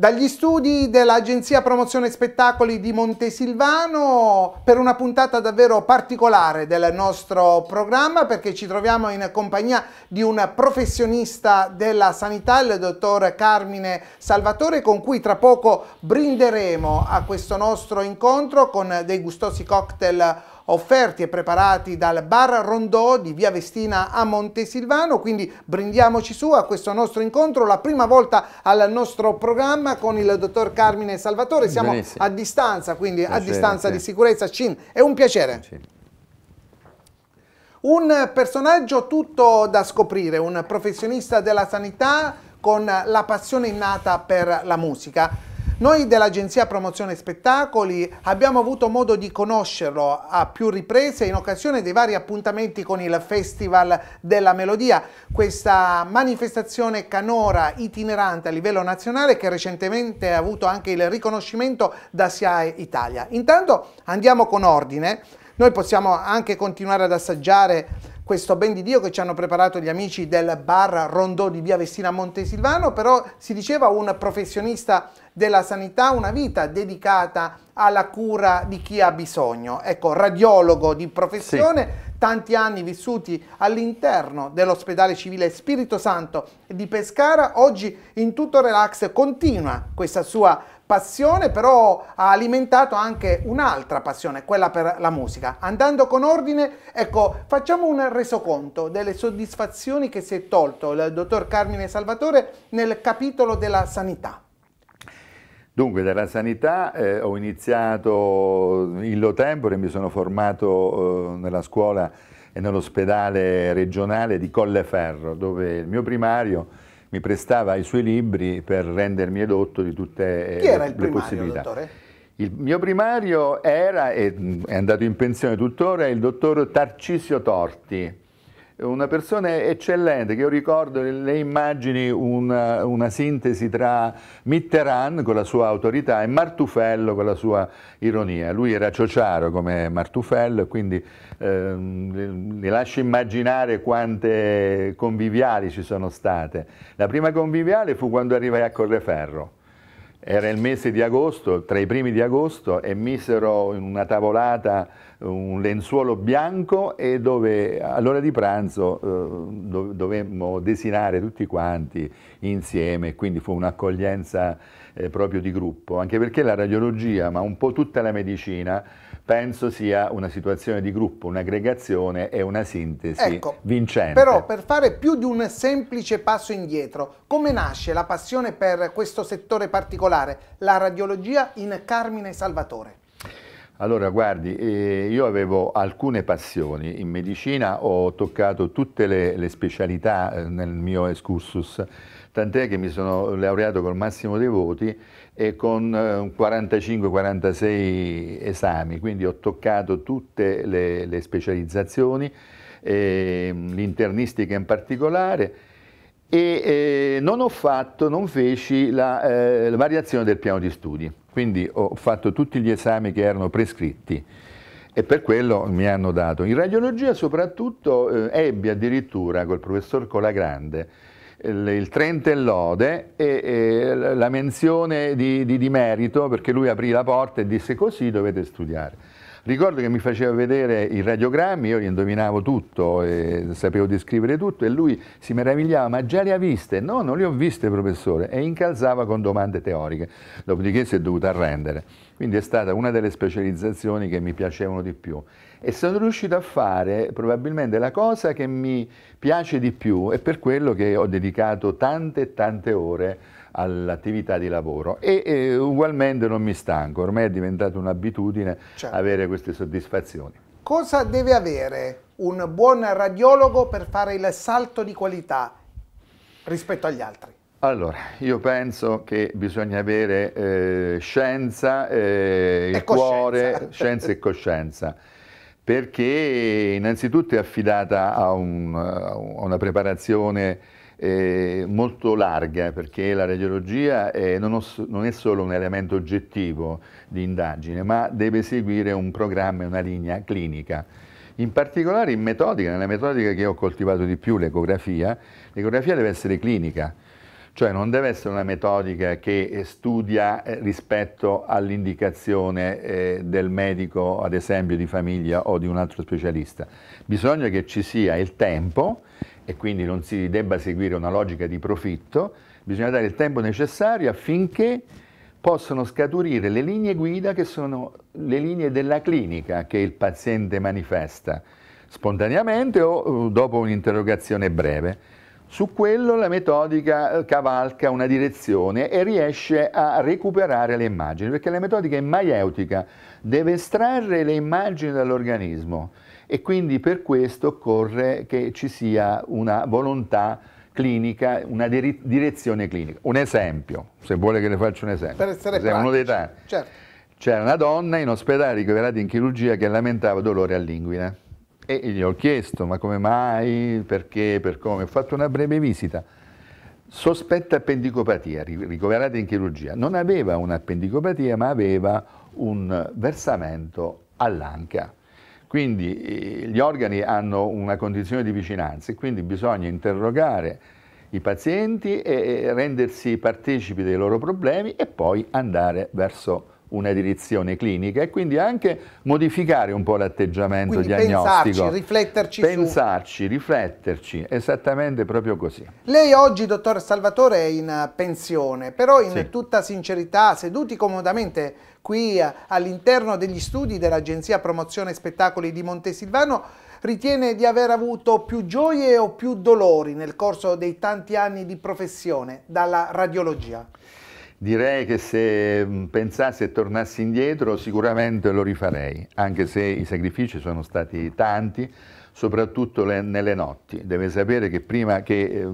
Dagli studi dell'Agenzia Promozione Spettacoli di Montesilvano per una puntata davvero particolare del nostro programma perché ci troviamo in compagnia di un professionista della sanità, il dottor Carmine Salvatore, con cui tra poco brinderemo a questo nostro incontro con dei gustosi cocktail offerti e preparati dal Bar Rondò di Via Vestina a Montesilvano, quindi brindiamoci su a questo nostro incontro, la prima volta al nostro programma con il dottor Carmine Salvatore, eh, siamo Benissimo. a distanza, quindi piacere, a distanza sì. di sicurezza, Cin, è un piacere. Cin. Un personaggio tutto da scoprire, un professionista della sanità con la passione innata per la musica. Noi dell'Agenzia Promozione Spettacoli abbiamo avuto modo di conoscerlo a più riprese in occasione dei vari appuntamenti con il Festival della Melodia, questa manifestazione canora itinerante a livello nazionale che recentemente ha avuto anche il riconoscimento da SIAE Italia. Intanto andiamo con ordine, noi possiamo anche continuare ad assaggiare questo ben di Dio che ci hanno preparato gli amici del bar Rondò di via Vestina Montesilvano, però si diceva un professionista della sanità, una vita dedicata alla cura di chi ha bisogno. Ecco, radiologo di professione, sì. tanti anni vissuti all'interno dell'ospedale civile Spirito Santo di Pescara, oggi in tutto relax continua questa sua passione però ha alimentato anche un'altra passione, quella per la musica. Andando con ordine, ecco, facciamo un resoconto delle soddisfazioni che si è tolto il dottor Carmine Salvatore nel capitolo della sanità. Dunque, della sanità eh, ho iniziato in lo tempore, mi sono formato eh, nella scuola e nell'ospedale regionale di Colleferro, dove il mio primario mi prestava i suoi libri per rendermi edotto di tutte eh, Chi era il primario, le possibilità. Dottore? Il mio primario era, è andato in pensione tuttora, il dottor Tarcisio Torti, una persona eccellente che io ricordo le immagini una, una, sintesi tra Mitterrand con la sua autorità e Martufello con la sua ironia lui era ciociaro come Martufello quindi ehm, mi lascio immaginare quante conviviali ci sono state la prima conviviale fu quando arrivai a Correferro. Era il mese di agosto, tra i primi di agosto, e misero in una tavolata un lenzuolo bianco e dove all'ora di pranzo eh, dovemmo desinare tutti quanti insieme, quindi fu un'accoglienza eh, proprio di gruppo, anche perché la radiologia, ma un po' tutta la medicina, penso sia una situazione di gruppo, un'aggregazione e una sintesi ecco, vincente. Però per fare più di un semplice passo indietro, come nasce la passione per questo settore particolare, la radiologia in Carmine Salvatore? Allora, guardi, eh, io avevo alcune passioni. In medicina ho toccato tutte le, le specialità eh, nel mio excursus tant'è che mi sono laureato col massimo dei voti e con 45-46 eh, esami, quindi ho toccato tutte le, le specializzazioni, eh, l'internistica in particolare, e eh, non ho fatto, non feci la, eh, la, variazione del piano di studi, quindi ho fatto tutti gli esami che erano prescritti e per quello mi hanno dato. In radiologia soprattutto eh, ebbi addirittura col professor Colagrande il e lode e, e, la menzione di, di, di merito perché lui aprì la porta e disse così dovete studiare. Ricordo che mi faceva vedere i radiogrammi, io li indovinavo tutto, sapevo descrivere tutto e lui si meravigliava, ma già le ha viste? No, non le ho viste professore e incalzava con domande teoriche, dopodiché si è dovuta arrendere. Quindi è stata una delle specializzazioni che mi piacevano di più e sono riuscito a fare probabilmente la cosa che mi piace di più e per quello che ho dedicato tante e tante ore all'attività di lavoro e, e, ugualmente non mi stanco, ormai è diventata un'abitudine certo. avere queste soddisfazioni. Cosa deve avere un buon radiologo per fare il salto di qualità rispetto agli altri? Allora, io penso che bisogna avere eh, scienza, eh, il cuore, scienza e coscienza perché innanzitutto è affidata a, un, a una preparazione eh, molto larga, eh, perché la radiologia è, non, os, non, è solo un elemento oggettivo di indagine, ma deve seguire un programma e una linea clinica. In particolare in metodica, nella metodica che ho coltivato di più, l'ecografia, l'ecografia deve essere clinica, cioè non deve essere una metodica che studia eh, rispetto all'indicazione eh, del medico, ad esempio di famiglia o di un altro specialista. Bisogna che ci sia il tempo e quindi non si debba seguire una logica di profitto, bisogna dare il tempo necessario affinché possano scaturire le linee guida che sono le linee della clinica che il paziente manifesta spontaneamente o eh, dopo un'interrogazione breve. Su quello la metodica eh, cavalca una direzione e riesce a recuperare le immagini, perché la metodica è maieutica, deve estrarre le immagini dall'organismo e quindi per questo occorre che ci sia una volontà clinica, una direzione clinica. Un esempio, se vuole che le faccio un esempio. Per essere pratici, uno dei tanti. Certo. C'era una donna in ospedale ricoverata in chirurgia che lamentava dolore all'inguine e gli ho chiesto, ma come mai, perché, per come? Ho fatto una breve visita. Sospetta appendicopatia, ricoverata in chirurgia. Non aveva un'appendicopatia, ma aveva un versamento all'anca. Quindi eh, gli organi hanno una condizione di vicinanza e quindi bisogna interrogare i pazienti e rendersi partecipi dei loro problemi e poi andare verso una direzione clinica e quindi anche modificare un po' l'atteggiamento quindi diagnostico. Pensarci, rifletterci Pensarci, su. rifletterci, esattamente proprio così. Lei oggi, dottor Salvatore, è in pensione, però in sì. tutta sincerità, seduti comodamente qui eh, all'interno degli studi dell'Agenzia Promozione Spettacoli di Montesilvano, ritiene di aver avuto più gioie o più dolori nel corso dei tanti anni di professione dalla radiologia? Direi che se mm, pensassi e tornassi indietro sicuramente lo rifarei, anche se i sacrifici sono stati tanti, soprattutto le, nelle notti. Deve sapere che prima che eh,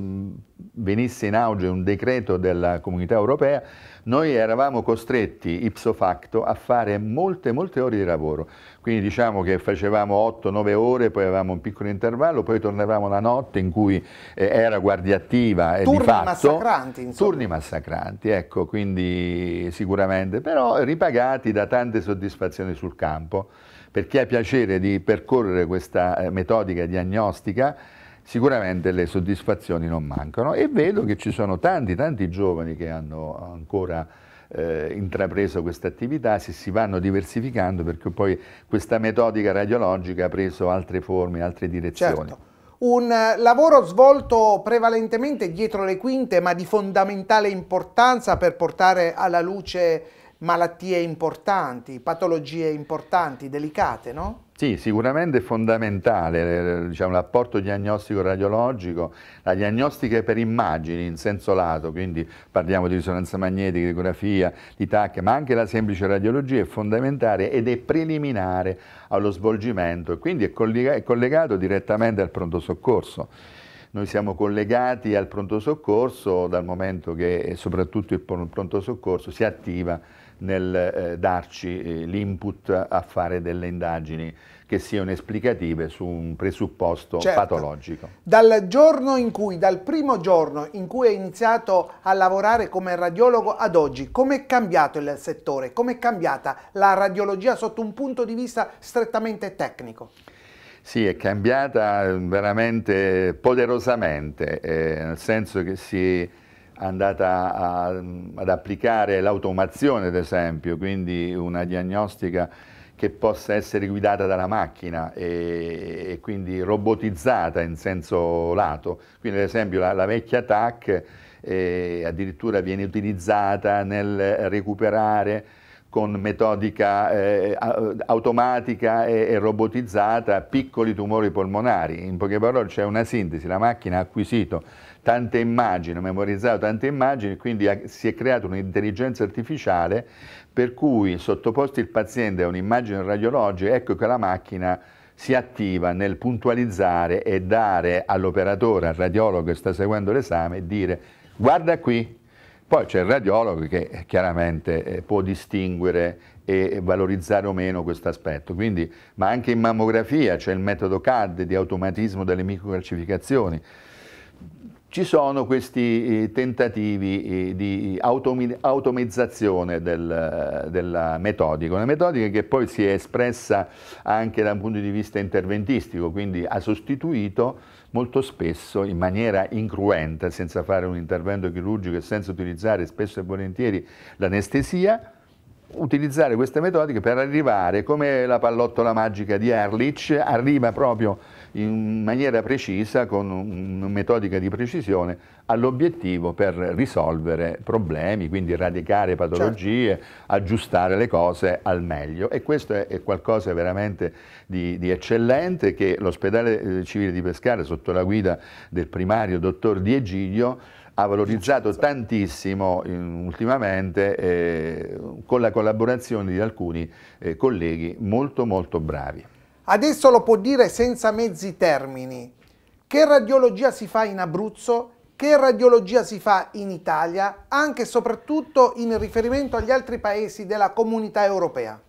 venisse in auge un decreto della comunità europea, noi eravamo costretti ipso facto a fare molte, molte ore di lavoro. Quindi diciamo che facevamo 8-9 ore, poi avevamo un piccolo intervallo, poi tornavamo la notte in cui eh, era guardia attiva e turni di fatto... Massacranti, insomma. Turni massacranti, ecco, quindi sicuramente, però ripagati da tante soddisfazioni sul campo. Per chi ha piacere di percorrere questa eh, metodica diagnostica, sicuramente le soddisfazioni non mancano e vedo che ci sono tanti, tanti giovani che hanno ancora eh, intrapreso questa attività, si, si vanno diversificando perché poi questa metodica radiologica ha preso altre forme, altre direzioni. Certo. Un eh, lavoro svolto prevalentemente dietro le quinte ma di fondamentale importanza per portare alla luce malattie importanti, patologie importanti, delicate, no? Sì, sicuramente è fondamentale eh, eh, diciamo, l'apporto diagnostico radiologico, la diagnostica per immagini in senso lato, quindi parliamo di risonanza magnetica, ecografia, di TAC, ma anche la semplice radiologia è fondamentale ed è preliminare allo svolgimento e quindi è collegato direttamente al pronto soccorso. Noi siamo collegati al pronto soccorso dal momento che soprattutto il pronto soccorso si attiva nel eh, darci eh, l'input a fare delle indagini che siano esplicative su un presupposto certo. patologico. Dal giorno in cui, dal primo giorno in cui hai iniziato a lavorare come radiologo ad oggi, come è cambiato il settore? Come è cambiata la radiologia sotto un punto di vista strettamente tecnico? Sì, è cambiata veramente poderosamente, eh, nel senso che si è andata a, ad applicare l'automazione, ad esempio, quindi una diagnostica che possa essere guidata dalla macchina e, e quindi robotizzata in senso lato. Quindi ad esempio la, la vecchia TAC eh, addirittura viene utilizzata nel recuperare con metodica eh, automatica e, e, robotizzata piccoli tumori polmonari. In poche parole c'è una sintesi, la macchina ha acquisito tante immagini, ha memorizzato tante immagini, quindi ha, si è creata un'intelligenza artificiale per cui sottoposto il paziente a un'immagine radiologica, ecco che la macchina si attiva nel puntualizzare e dare all'operatore, al radiologo che sta seguendo l'esame, dire guarda qui, poi c'è il radiologo che eh, chiaramente eh, può distinguere e valorizzare o meno questo aspetto. Quindi, ma anche in mammografia c'è il metodo CAD di automatismo delle microcalcificazioni. Ci sono questi eh, tentativi di automizzazione del, della metodica, una metodica che poi si è espressa anche da un punto di vista interventistico, quindi ha sostituito molto spesso in maniera incruenta, senza fare un intervento chirurgico e senza utilizzare spesso e volentieri l'anestesia, utilizzare queste metodiche per arrivare, come la pallottola magica di Erlich, arriva proprio in maniera precisa, con una metodica di precisione, all'obiettivo per risolvere problemi, quindi radicare patologie, certo. aggiustare le cose al meglio. E questo è qualcosa veramente di, di eccellente che l'ospedale eh, civile di Pescara, sotto la guida del primario dottor Di Egidio, ha valorizzato tantissimo in, ultimamente eh, con la collaborazione di alcuni eh, colleghi molto molto bravi. Adesso lo può dire senza mezzi termini. Che radiologia si fa in Abruzzo? Che radiologia si fa in Italia? Anche e soprattutto in riferimento agli altri paesi della comunità europea.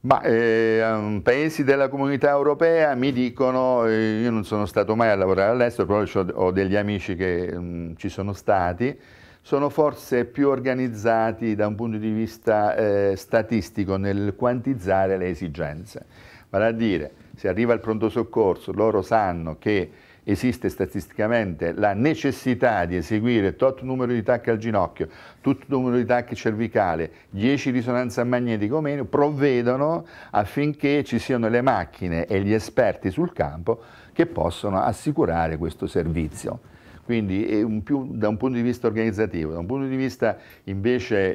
Ma eh, paesi della comunità europea mi dicono, eh, io non sono stato mai a lavorare all'estero, però ho degli amici che mh, mm, ci sono stati, sono forse più organizzati da un punto di vista eh, statistico nel quantizzare le esigenze. Vale a dire, se arriva il pronto soccorso, loro sanno che esiste statisticamente la necessità di eseguire tot numero di tacchi al ginocchio, tot numero di tacchi cervicale, 10 risonanze magnetiche o meno, provvedono affinché ci siano le macchine e gli esperti sul campo che possono assicurare questo servizio. Quindi un più, da un punto di vista organizzativo, da un punto di vista invece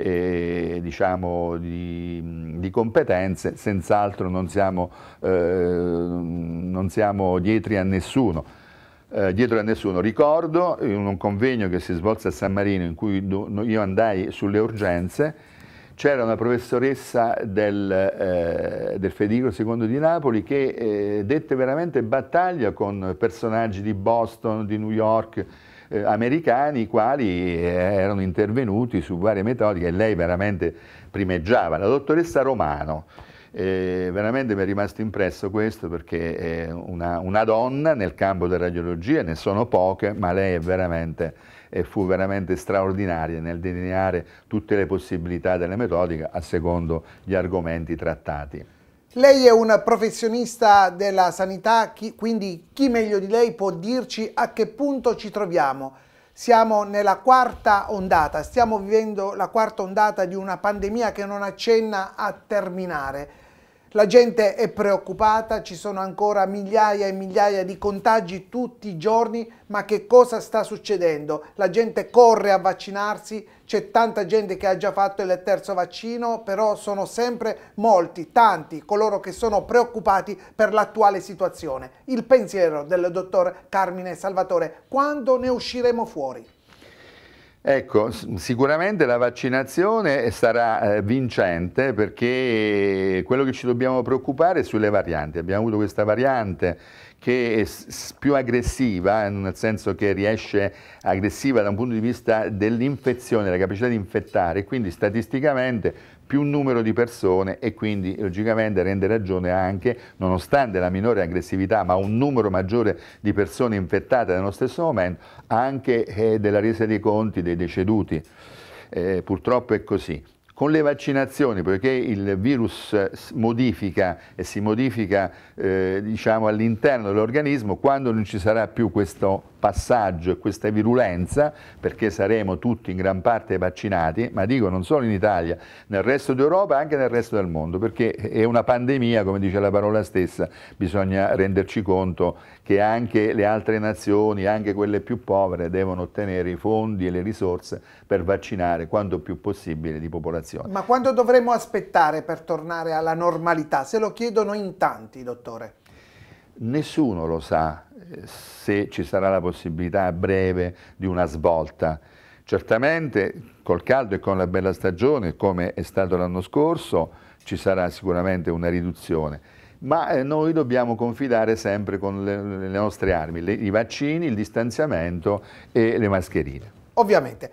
eh, diciamo di, di, competenze, senz'altro non, eh, non siamo dietri a nessuno eh, dietro a nessuno. Ricordo in un convegno che si svolse a San Marino in cui io andai sulle urgenze, c'era una professoressa del, eh, del, Federico II di Napoli che eh, dette veramente battaglia con personaggi di Boston, di New York, eh, americani, i quali eh, erano intervenuti su varie metodiche e lei veramente primeggiava, la dottoressa Romano e veramente mi è rimasto impresso questo perché è una, una donna nel campo della radiologia, ne sono poche, ma lei è veramente e fu veramente straordinaria nel delineare tutte le possibilità delle metodiche a secondo gli argomenti trattati. Lei è un professionista della sanità, chi, quindi chi meglio di lei può dirci a che punto ci troviamo? Siamo nella quarta ondata, stiamo vivendo la quarta ondata di una pandemia che non accenna a terminare. La gente è preoccupata, ci sono ancora migliaia e migliaia di contagi tutti i giorni, ma che cosa sta succedendo? La gente corre a vaccinarsi, c'è tanta gente che ha già fatto il terzo vaccino, però sono sempre molti, tanti coloro che sono preoccupati per l'attuale situazione. Il pensiero del dottor Carmine Salvatore, quando ne usciremo fuori? Ecco, sicuramente la vaccinazione eh, sarà eh, vincente perché quello che ci dobbiamo preoccupare è sulle varianti. Abbiamo avuto questa variante che è più aggressiva, eh, nel senso che riesce aggressiva da un punto di vista dell'infezione, la capacità di infettare, quindi statisticamente più numero di persone e quindi logicamente rende ragione anche, nonostante la minore aggressività, ma un numero maggiore di persone infettate nello stesso momento, anche eh, della resa dei conti dei deceduti. Eh, purtroppo è così. Con le vaccinazioni, poiché il virus modifica e si modifica eh, diciamo, all'interno dell'organismo, quando non ci sarà più questo passaggio e questa virulenza, perché saremo tutti in gran parte vaccinati, ma dico non solo in Italia, nel resto d'Europa e anche nel resto del mondo, perché è una pandemia, come dice la parola stessa, bisogna renderci conto che anche le altre nazioni, anche quelle più povere, devono ottenere i fondi e le risorse per vaccinare quanto più possibile di popolazione situazione. Ma quando dovremo aspettare per tornare alla normalità? Se lo chiedono in tanti, dottore. Nessuno lo sa eh, se ci sarà la possibilità a breve di una svolta. Certamente col caldo e con la bella stagione, come è stato l'anno scorso, ci sarà sicuramente una riduzione, ma eh, noi dobbiamo confidare sempre con le, nostre armi, le, i vaccini, il distanziamento e le mascherine. Ovviamente.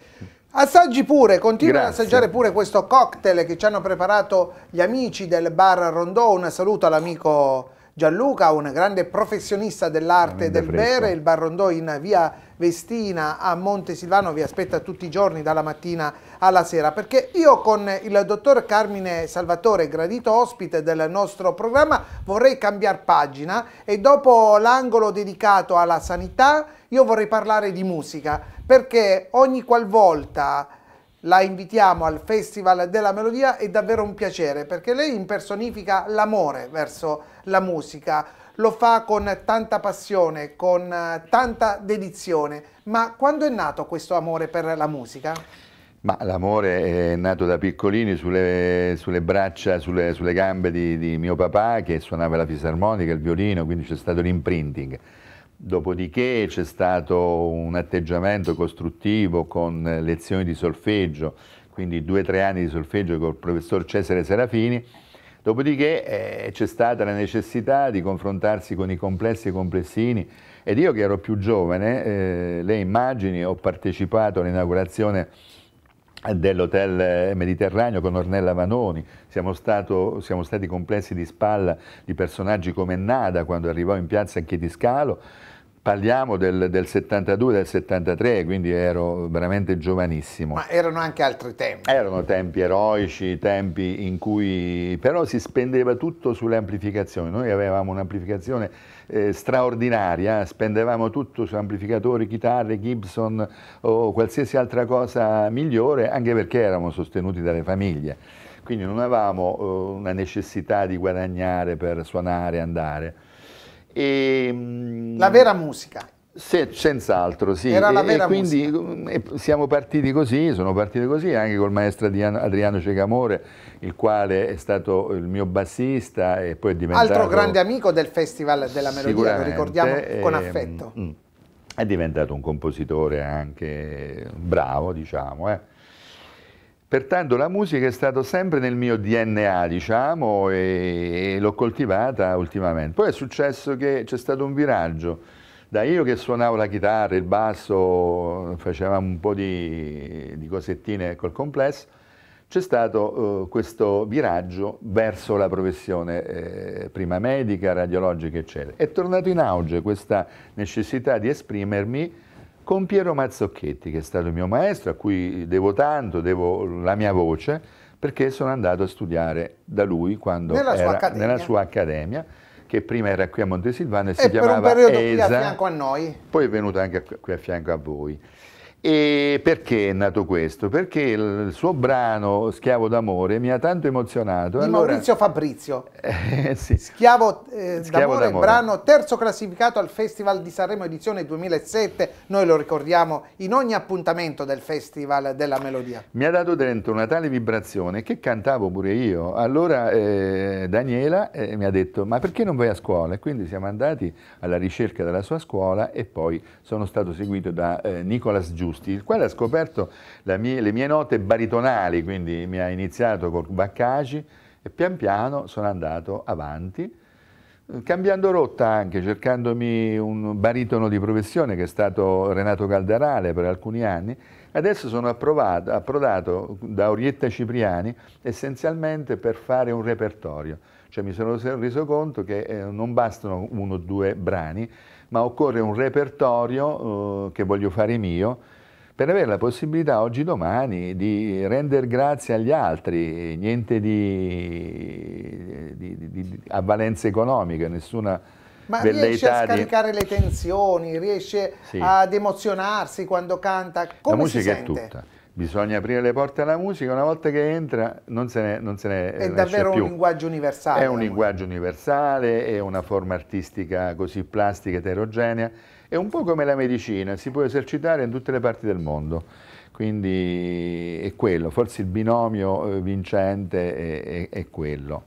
Assaggi pure, continua Grazie. ad assaggiare pure questo cocktail che ci hanno preparato gli amici del bar Rondò. Un saluto all'amico Gianluca, un grande professionista dell'arte del bere. Il bar Rondò in via Vestina a Montesilvano vi aspetta tutti i giorni dalla mattina alla sera. Perché io con il dottor Carmine Salvatore, gradito ospite del nostro programma, vorrei cambiare pagina e dopo l'angolo dedicato alla sanità io vorrei parlare di musica perché ogni qualvolta la invitiamo al Festival della Melodia è davvero un piacere perché lei impersonifica l'amore verso la musica, lo fa con tanta passione, con eh, tanta dedizione. Ma quando è nato questo amore per la musica? l'amore è nato da piccolini sulle, sulle braccia, sulle, sulle gambe di, di, mio papà che suonava la fisarmonica, il violino, quindi c'è stato l'imprinting. Dopodiché c'è stato un atteggiamento costruttivo con lezioni di solfeggio, quindi due o tre anni di solfeggio col professor Cesare Serafini. Dopodiché eh, c'è stata la necessità di confrontarsi con i complessi e i complessini ed io che ero più giovane, eh, le immagini, ho partecipato all'inaugurazione dell'hotel eh, mediterraneo con Ornella Vanoni, siamo, stato, siamo, stati complessi di spalla di personaggi come Nada quando arrivò in piazza Chiediscalo, Parliamo del, del, 72, del 73, quindi ero veramente giovanissimo. Ma erano anche altri tempi. Erano tempi eroici, tempi in cui però si spendeva tutto sulle amplificazioni. Noi avevamo un'amplificazione eh, straordinaria, spendevamo tutto su amplificatori, chitarre, Gibson o qualsiasi altra cosa migliore, anche perché eravamo sostenuti dalle famiglie. Quindi non avevamo eh, una necessità di guadagnare per suonare, andare e, ehm, la vera musica. Se, senz'altro, sì. Era la vera e, quindi musica. Mm, siamo partiti così, sono partito così, anche col maestro Adriano Cecamore, il quale è stato il mio bassista e poi è diventato... Altro grande amico del Festival della Melodia, lo ricordiamo eh, con affetto. Mm, mm. È diventato un compositore anche bravo, diciamo, eh. Pertanto la musica è stata sempre nel mio DNA, diciamo, e, e l'ho coltivata ultimamente. Poi è successo che c'è stato un viraggio. Da io che suonavo la chitarra, il basso, facevamo un po' di, di cosettine col complesso, c'è stato eh, questo viraggio verso la professione eh, prima medica, radiologica, eccetera. È tornato in auge questa necessità di esprimermi con Piero Mazzocchetti, che è stato il mio maestro, a cui devo tanto, devo la mia voce, perché sono andato a studiare da lui quando nella, era, sua, accademia. Nella sua accademia che prima era qui a Montesilvano e, e si chiamava ESA. E per un periodo ESA, qui a fianco a noi. Poi è venuto anche qui a fianco a voi. E perché è nato questo? Perché il suo brano Schiavo d'amore mi ha tanto emozionato. Di allora... Maurizio Fabrizio. Eh, sì. Schiavo, eh, Schiavo d'amore, brano terzo classificato al Festival di Sanremo edizione 2007. Noi lo ricordiamo in ogni appuntamento del Festival della Melodia. Mi ha dato dentro una tale vibrazione che cantavo pure io. Allora eh, Daniela eh, mi ha detto ma perché non vai a scuola? E quindi siamo andati alla ricerca della sua scuola e poi sono stato seguito da eh, Nicolas Giusto Giusti, il quale ha scoperto mie, le mie note baritonali, quindi mi ha iniziato con Baccaci e pian piano sono andato avanti, eh, cambiando rotta anche, cercandomi un baritono di professione che è stato Renato Calderale per alcuni anni. Adesso sono approvato, approdato da Orietta Cipriani essenzialmente per fare un repertorio. Cioè mi sono reso conto che eh, non bastano uno o due brani, ma occorre un repertorio eh, che voglio fare mio per avere la possibilità oggi domani di rendere grazie agli altri, niente di, di, di, di avvalenza economica, nessuna ma riesce a scaricare le tensioni, riesce sì. ad emozionarsi quando canta, come La musica è tutta. Bisogna aprire le porte alla musica, una volta che entra non se ne, non se ne È davvero più. un linguaggio universale. È un linguaggio universale, è una forma artistica così plastica, eterogenea, è un po' come la medicina, si può esercitare in tutte le parti del mondo. Quindi è quello, forse il binomio eh, vincente è, è, è quello.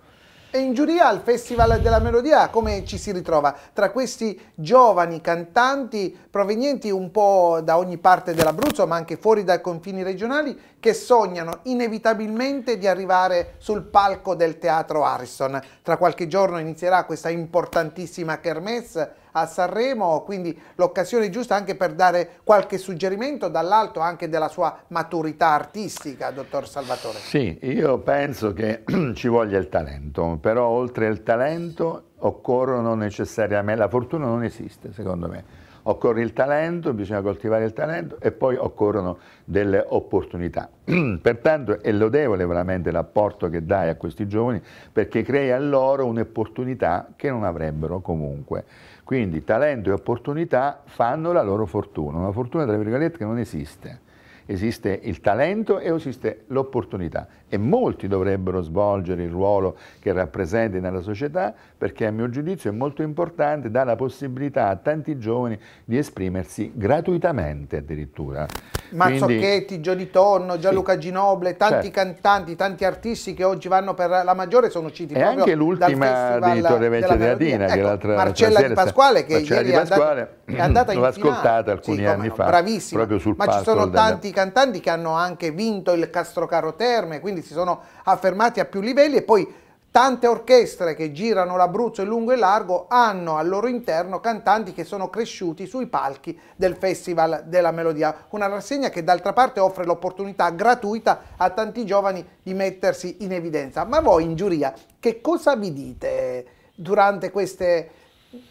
E in giuria al Festival della Melodia come ci si ritrova? Tra questi giovani cantanti provenienti un po' da ogni parte dell'Abruzzo ma anche fuori dai confini regionali che sognano inevitabilmente di arrivare sul palco del Teatro Harrison. Tra qualche giorno inizierà questa importantissima kermesse a Sanremo, quindi l'occasione giusta anche per dare qualche suggerimento dall'alto anche della sua maturità artistica, dottor Salvatore. Sì, io penso che ci voglia il talento, però oltre al talento occorrono necessariamente, la fortuna non esiste secondo me, occorre il talento, bisogna coltivare il talento e poi occorrono delle opportunità. Pertanto è lodevole veramente l'apporto che dai a questi giovani perché crei a loro un'opportunità che non avrebbero comunque. Quindi talento e opportunità fanno la loro fortuna, una fortuna tra virgolette che non esiste. Esiste il talento e esiste l'opportunità e molti dovrebbero svolgere il ruolo che rappresenti nella società perché a mio giudizio è molto importante, dà la possibilità a tanti giovani di esprimersi gratuitamente addirittura. Mazzocchetti, Gio Di Tonno, Gianluca sì, Ginoble, tanti certo. cantanti, tanti artisti che oggi vanno per la maggiore sono usciti e proprio anche l'ultima di Torre Vecchia di Latina, ecco, che è l'altra Marcella Di Pasquale che Marcella ieri di Pasquale, è andata, è andata in ascoltata alcuni sì, anni no, fa, bravissima. proprio sul Ma ci sono tanti della... cantanti che hanno anche vinto il Castrocaro Terme, quindi si sono affermati a più livelli e poi Tante orchestre che girano l'Abruzzo in lungo e largo hanno al loro interno cantanti che sono cresciuti sui palchi del Festival della Melodia, una rassegna che d'altra parte offre l'opportunità gratuita a tanti giovani di mettersi in evidenza. Ma voi in giuria che cosa vi dite durante queste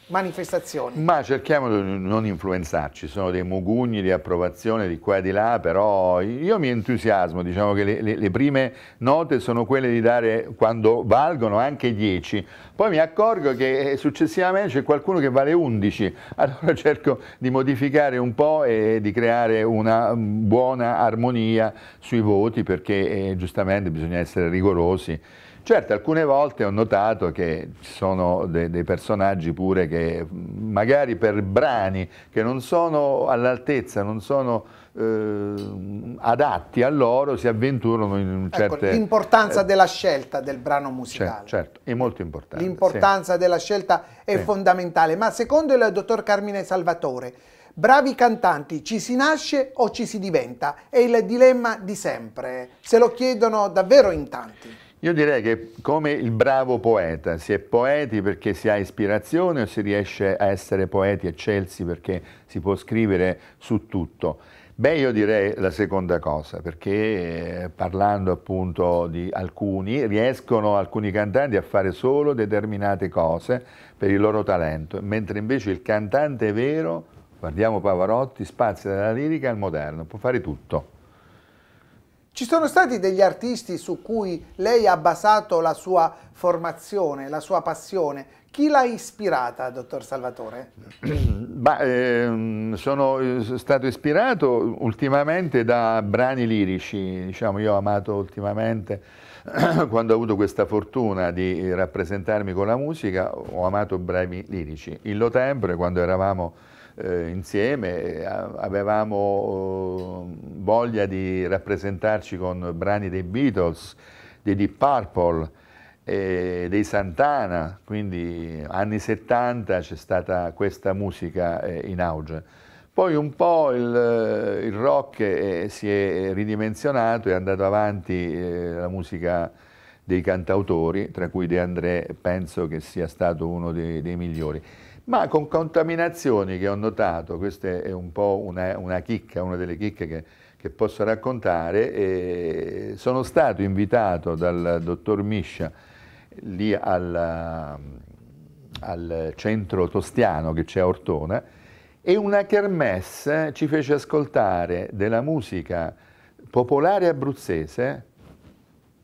manifestazioni. Ma cerchiamo di non influenzarci, sono dei mugugni di approvazione di qua e di là, però io mi entusiasmo, diciamo che le, le, le prime note sono quelle di dare quando valgono anche 10, poi mi accorgo che eh, successivamente c'è qualcuno che vale 11, allora cerco di modificare un po' e di creare una mm, buona armonia sui voti perché eh, giustamente bisogna essere rigorosi. Certo, alcune volte ho notato che ci sono de dei personaggi pure che magari per brani che non sono all'altezza, non sono eh, adatti a loro, si avventurano in ecco, certe... Ecco, l'importanza eh, della scelta del brano musicale. Certo, certo è molto importante. L'importanza sì. della scelta è sì. fondamentale, ma secondo il dottor Carmine Salvatore, Bravi cantanti, ci si nasce o ci si diventa? È il dilemma di sempre. Se lo chiedono davvero in tanti. Io direi che come il bravo poeta, si è poeti perché si ha ispirazione o si riesce a essere poeti eccelsi perché si può scrivere su tutto? Beh, io direi la seconda cosa, perché eh, parlando appunto di alcuni, riescono alcuni cantanti a fare solo determinate cose per il loro talento, mentre invece il cantante vero, guardiamo Pavarotti, spazia dalla lirica al moderno, può fare tutto. Ci sono stati degli artisti su cui lei ha basato la sua formazione, la sua passione. Chi l'ha ispirata, dottor Salvatore? Bah, ehm, sono eh, stato ispirato ultimamente da brani lirici, diciamo, io ho amato ultimamente, quando ho avuto questa fortuna di rappresentarmi con la musica, ho amato brani lirici. Il Lo Tempore, quando eravamo eh, insieme, eh, avevamo eh, voglia di rappresentarci con brani dei Beatles, dei Deep Purple, eh, dei Santana, quindi anni 70 c'è stata questa musica eh, in auge. Poi un po' il, eh, il rock si è ridimensionato, è andato avanti la musica dei cantautori, tra cui De André penso che sia stato uno dei, dei migliori ma con contaminazioni che ho notato, questa è un po' una, una chicca, una delle chicche che, che posso raccontare, e sono stato invitato dal dottor Miscia lì alla, al centro tostiano che c'è a Ortona e una kermesse ci fece ascoltare della musica popolare abruzzese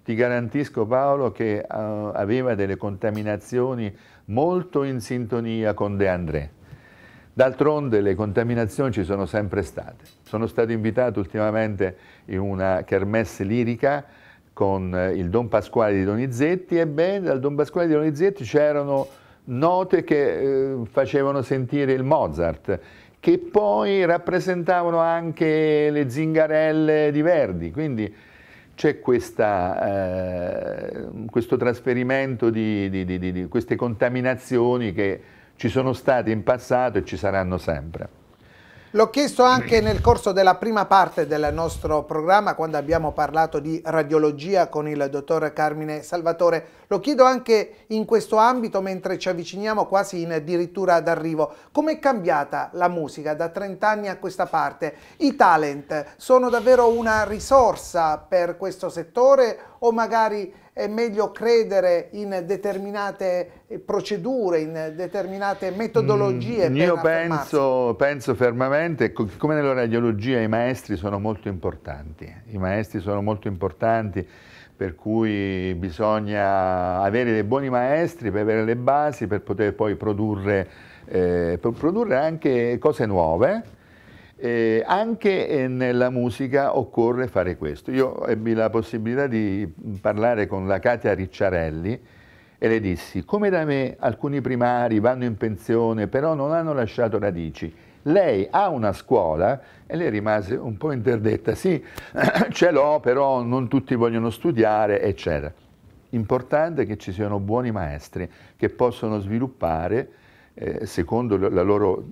ti garantisco Paolo che uh, aveva delle contaminazioni molto in sintonia con De André. D'altronde le contaminazioni ci sono sempre state. Sono stato invitato ultimamente in una kermesse lirica con eh, il Don Pasquale di Donizetti, ebbene dal Don Pasquale di Donizetti c'erano note che eh, facevano sentire il Mozart, che poi rappresentavano anche le zingarelle di Verdi, quindi c'è eh, questo trasferimento di, di, di, di queste contaminazioni che ci sono state in passato e ci saranno sempre. L'ho chiesto anche nel corso della prima parte del nostro programma, quando abbiamo parlato di radiologia con il dottor Carmine Salvatore. Lo chiedo anche in questo ambito, mentre ci avviciniamo quasi in addirittura ad arrivo. Com'è cambiata la musica da 30 anni a questa parte? I talent sono davvero una risorsa per questo settore o magari è meglio credere in determinate procedure, in determinate mm, metodologie? Mm, io penso, penso, fermamente, come nella radiologia i maestri sono molto importanti, i maestri sono molto importanti per cui bisogna avere dei buoni maestri per avere le basi per poter poi produrre, eh, produrre anche cose nuove eh, anche eh, nella musica occorre fare questo. Io ebbi la possibilità di mm, parlare con la Katia Ricciarelli e le dissi, come da me alcuni primari vanno in pensione, però non hanno lasciato radici. Lei ha una scuola e lei rimase un po' interdetta, sì, ce l'ho, però non tutti vogliono studiare, eccetera. Importante che ci siano buoni maestri che possono sviluppare eh, secondo la loro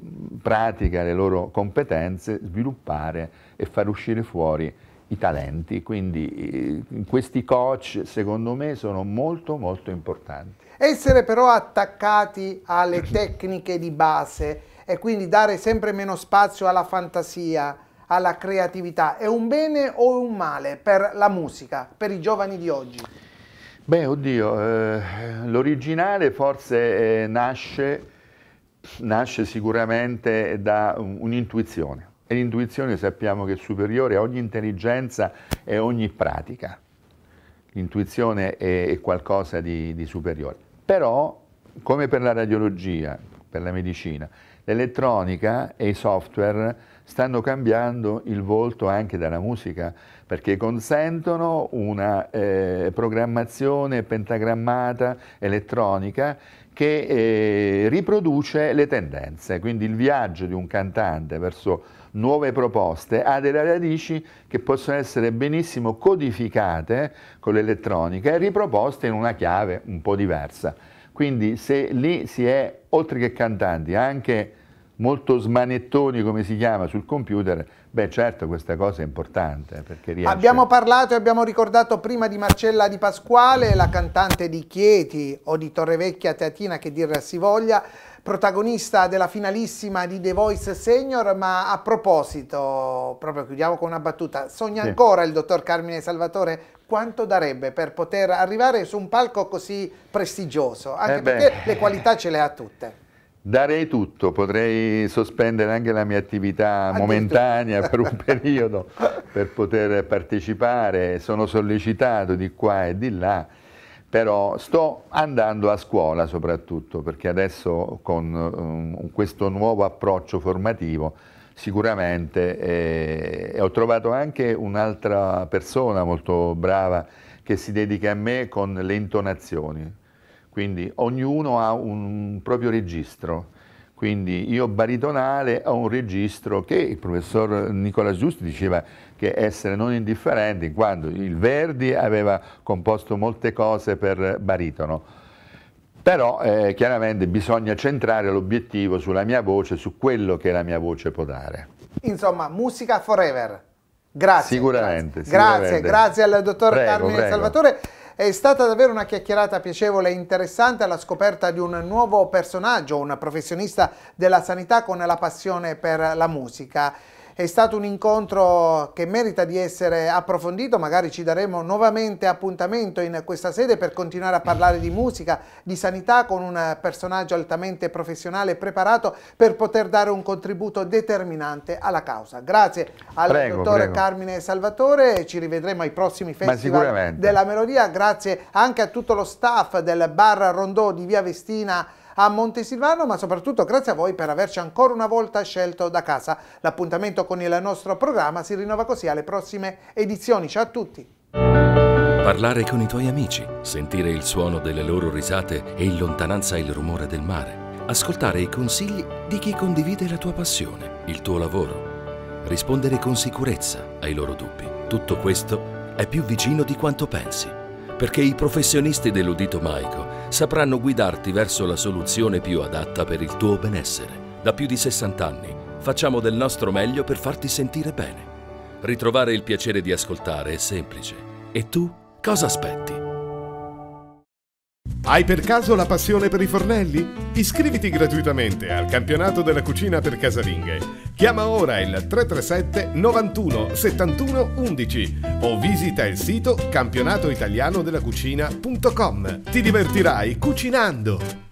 pratica, le loro competenze, sviluppare e far uscire fuori i talenti. Quindi eh, questi coach, secondo me, sono molto molto importanti. Essere però attaccati alle tecniche di base e quindi dare sempre meno spazio alla fantasia, alla creatività, è un bene o un male per la musica, per i giovani di oggi? Beh, oddio, eh, l'originale forse eh, nasce nasce sicuramente da un'intuizione e l'intuizione sappiamo che è superiore a ogni intelligenza e ogni pratica. L'intuizione è, qualcosa di, di superiore. Però, come per la radiologia, per la medicina, l'elettronica e i software stanno cambiando il volto anche dalla musica perché consentono una eh, programmazione pentagrammata elettronica che eh, riproduce le tendenze, quindi il viaggio di un cantante verso nuove proposte ha delle radici che possono essere benissimo codificate con l'elettronica e riproposte in una chiave un po' diversa. Quindi se lì si è, oltre che cantanti, anche molto smanettoni come si chiama sul computer, beh certo questa cosa è importante eh, perché riesce... Abbiamo parlato e abbiamo ricordato prima di Marcella Di Pasquale, la cantante di Chieti o di Torrevecchia Teatina che dir si voglia, protagonista della finalissima di The Voice Senior, ma a proposito, proprio chiudiamo con una battuta, sogna sì. ancora il dottor Carmine Salvatore quanto darebbe per poter arrivare su un palco così prestigioso, anche eh perché le qualità ce le ha tutte. Darei tutto, potrei sospendere anche la mia attività ah, momentanea per un periodo per poter partecipare, sono sollecitato di qua e di là, però sto andando a scuola soprattutto perché adesso con um, questo nuovo approccio formativo sicuramente eh, ho trovato anche un'altra persona molto brava che si dedica a me con le intonazioni quindi ognuno ha un proprio registro. Quindi io baritonale ho un registro che il professor Nicola Giusti diceva che essere non indifferenti, quando il Verdi aveva composto molte cose per baritono. Però eh, chiaramente bisogna centrare l'obiettivo sulla mia voce, su quello che la mia voce può dare. Insomma, musica forever. Grazie. Sicuramente. Grazie, sicuramente. grazie al dottor prego, Carmine prego. Salvatore. È stata davvero una chiacchierata piacevole e interessante alla scoperta di un nuovo personaggio, un professionista della sanità con la passione per la musica. È stato un incontro che merita di essere approfondito, magari ci daremo nuovamente appuntamento in questa sede per continuare a parlare di musica, di sanità con un personaggio altamente professionale e preparato per poter dare un contributo determinante alla causa. Grazie al prego, dottore prego. Carmine Salvatore, ci rivedremo ai prossimi festival della melodia, grazie anche a tutto lo staff del Bar Rondò di Via Vestina a Montesilvano, ma soprattutto grazie a voi per averci ancora una volta scelto da casa. L'appuntamento con il nostro programma si rinnova così alle prossime edizioni. Ciao a tutti! Parlare con i tuoi amici, sentire il suono delle loro risate e in lontananza il rumore del mare, ascoltare i consigli di chi condivide la tua passione, il tuo lavoro, rispondere con sicurezza ai loro dubbi. Tutto questo è più vicino di quanto pensi perché i professionisti dell'udito maico sapranno guidarti verso la soluzione più adatta per il tuo benessere. Da più di 60 anni facciamo del nostro meglio per farti sentire bene. Ritrovare il piacere di ascoltare è semplice. E tu cosa aspetti? Hai per caso la passione per i fornelli? Iscriviti gratuitamente al campionato della cucina per casalinghe. Chiama ora il 337 91 71 11 o visita il sito campionatoitalianodellacucina.com. Ti divertirai cucinando!